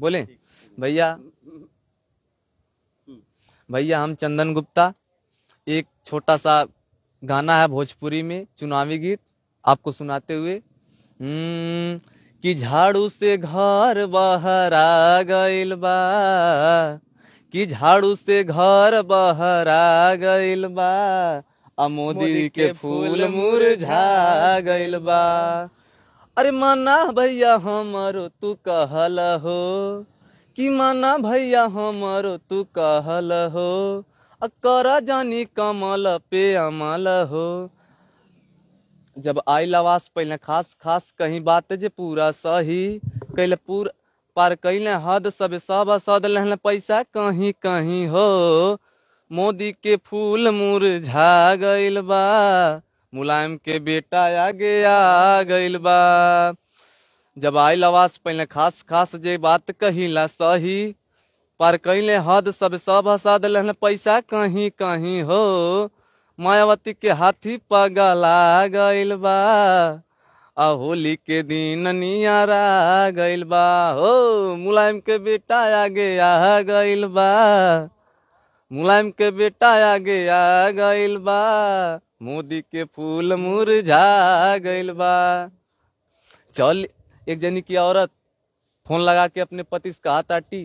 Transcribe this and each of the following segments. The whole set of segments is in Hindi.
बोले भैया भैया हम चंदन गुप्ता एक छोटा सा गाना है भोजपुरी में चुनावी गीत आपको सुनाते हुए हम्म, कि झाड़ू से घर बाहर आ गइल बा कि झाड़ू से घर बाहर आ बा अमोदी के फूल मुरझा गइल बा अरे माना भैया हमारो तू कहला हो कि माना भैया हमारो तू कहल हो कर जानी कमल पे अमल हो जब आई लवास पहले खास खास कहीं बात जे पूरा सही कैल पूर पार कैले हद सब सब सद लहल पैसा कहीं कहीं हो मोदी के फूल मुरझा गइल बा मुलायम के बेटा आगे आ गइल बा जब आई लवास पहले खास खास जे बात कही ला सही पर कैले हद सब सब हसा दिल पैसा कहीं कहीं हो मायावती के हाथी पगला गल बा आ होली के दिन नियारा गल बा हो मुलायम के बेटा आगे आ गल बा मुलायम के बेटा आगे आ गइल बा मोदी के फूल मुरझा गइल बा चल एक जनी की औरत फोन लगा के अपने पति से कहा ताटी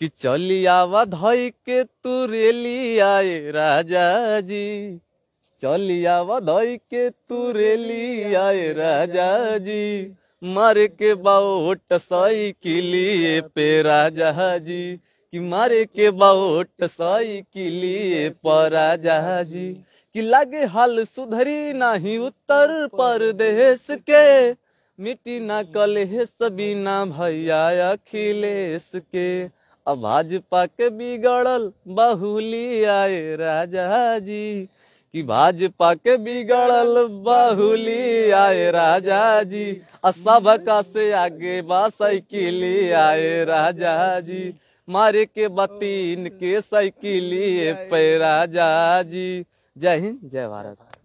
कि चली आवा धई के तू रेली आए राजा जी चली आवा धई के तू रेली आए राजा जी मर के के लिए पे राजा जी कि मारे के बाउट साई के लिए परा जहाजी कि लगे हाल सुधरी नाही उत्तर प्रदेश के मिट्टी ना कले सभी ना भैया अखिलेश के अब भाजपा के बिगड़ल बहुली आए राजा जी कि भाजपा के बिगड़ल बहुली आए राजा जी सबका से आगे बा साइकिली आए राजा जी मारे के बतीन के साइकिल राजा जी जय हिंद जय भारत